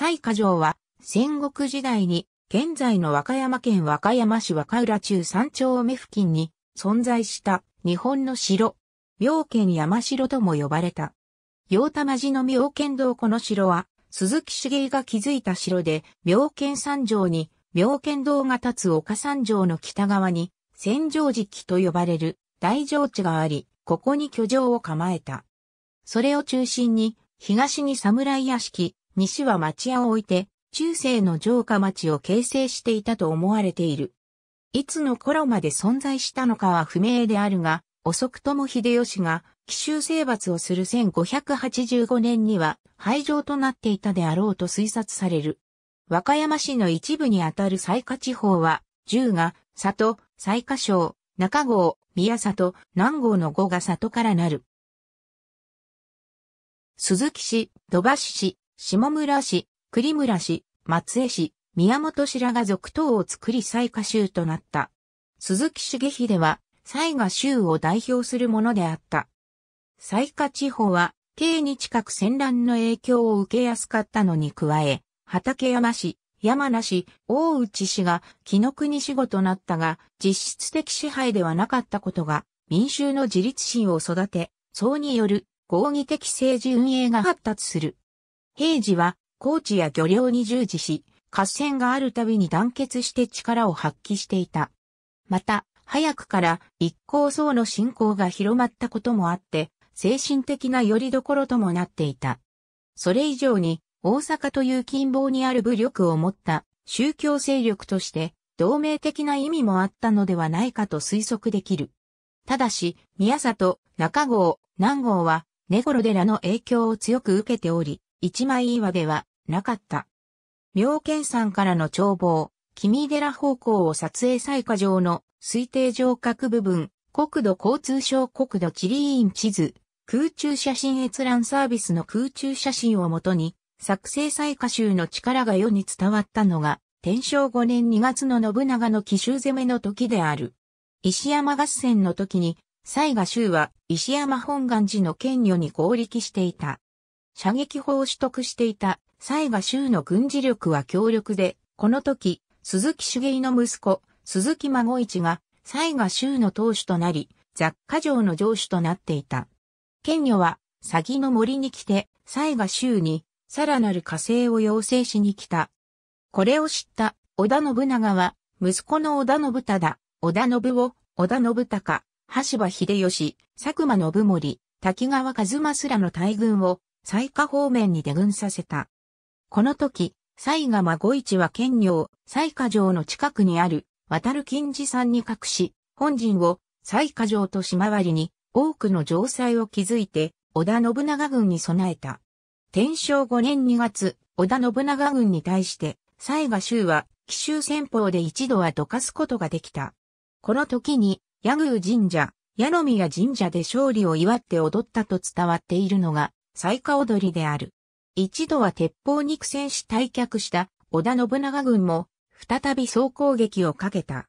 西下城は戦国時代に現在の和歌山県和歌山市和歌浦中山丁目付近に存在した日本の城、妙見山城とも呼ばれた。陽玉寺の妙見堂この城は鈴木茂が築いた城で妙見山城に妙見堂が立つ岡山城の北側に戦場期と呼ばれる大城地があり、ここに居城を構えた。それを中心に東に侍屋敷、西は町屋を置いて、中世の城下町を形成していたと思われている。いつの頃まで存在したのかは不明であるが、遅くとも秀吉が奇襲征伐をする1585年には廃城となっていたであろうと推察される。和歌山市の一部にあたる西下地方は、十が、里、西下省、中郷、宮里、南郷の五が里からなる。鈴木市、土橋市、下村市、栗村市、松江市、宮本市らが続投を作り最下州となった。鈴木茂秀は、最下州を代表するものであった。最下地方は、京に近く戦乱の影響を受けやすかったのに加え、畠山市、山梨、大内氏が紀の国市後となったが、実質的支配ではなかったことが、民衆の自立心を育て、僧による合議的政治運営が発達する。平時は、高知や漁業に従事し、合戦があるたびに団結して力を発揮していた。また、早くから一向層の信仰が広まったこともあって、精神的な拠り所ともなっていた。それ以上に、大阪という近傍にある武力を持った宗教勢力として、同盟的な意味もあったのではないかと推測できる。ただし、宮里、中郷、南郷は、根頃寺の影響を強く受けており、一枚岩ではなかった。妙見山からの眺望、君寺方向を撮影最下上の推定上角部分、国土交通省国土地理院地図、空中写真閲覧サービスの空中写真をもとに、作成最下集の力が世に伝わったのが、天正5年2月の信長の奇襲攻めの時である。石山合戦の時に、西賀州は石山本願寺の権与に合力していた。射撃砲を取得していた西賀州の軍事力は強力で、この時、鈴木茂芸の息子、鈴木孫一が西賀州の当主となり、雑貨城の城主となっていた。県女は、詐欺の森に来て、西賀州に、さらなる火星を要請しに来た。これを知った、織田信長は、息子の織田信忠、織田信夫、織田信孝、羽柴秀吉、佐久間信盛、滝川一正らの大軍を、西下方面に出軍させた。この時、西賀孫一は県領、西下城の近くにある、渡る金寺山に隠し、本陣を西下城と島割に多くの城塞を築いて、織田信長軍に備えた。天正5年2月、織田信長軍に対して、西賀州は奇襲戦法で一度はどかすことができた。この時に、矢宮神社、矢宮神社で勝利を祝って踊ったと伝わっているのが、最下踊りである。一度は鉄砲に苦戦し退却した織田信長軍も、再び総攻撃をかけた。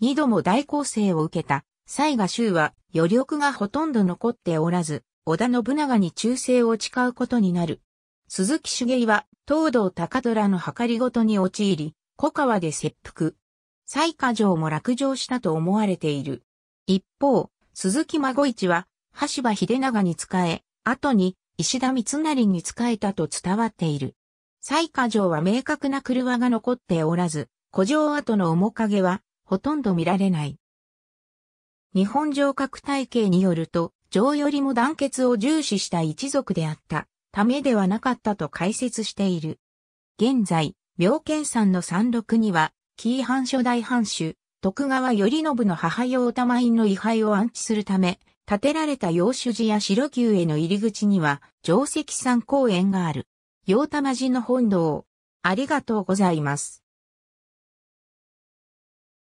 二度も大攻勢を受けた、西賀州は余力がほとんど残っておらず、織田信長に忠誠を誓うことになる。鈴木茂井は、東道高虎の計りごとに陥り、小川で切腹。西下城も落城したと思われている。一方、鈴木孫一は、羽柴秀長に仕え、後に石田三成に仕えたと伝わっている。西下城は明確な車が残っておらず、古城跡の面影はほとんど見られない。日本城郭体系によると、城よりも団結を重視した一族であったためではなかったと解説している。現在、妙見山の山麓には、紀伊藩初代藩主、徳川頼信の母用玉院の位牌を安置するため、建てられた洋酒寺や白宮への入り口には、定石山公園がある。洋玉寺の本堂。ありがとうございます。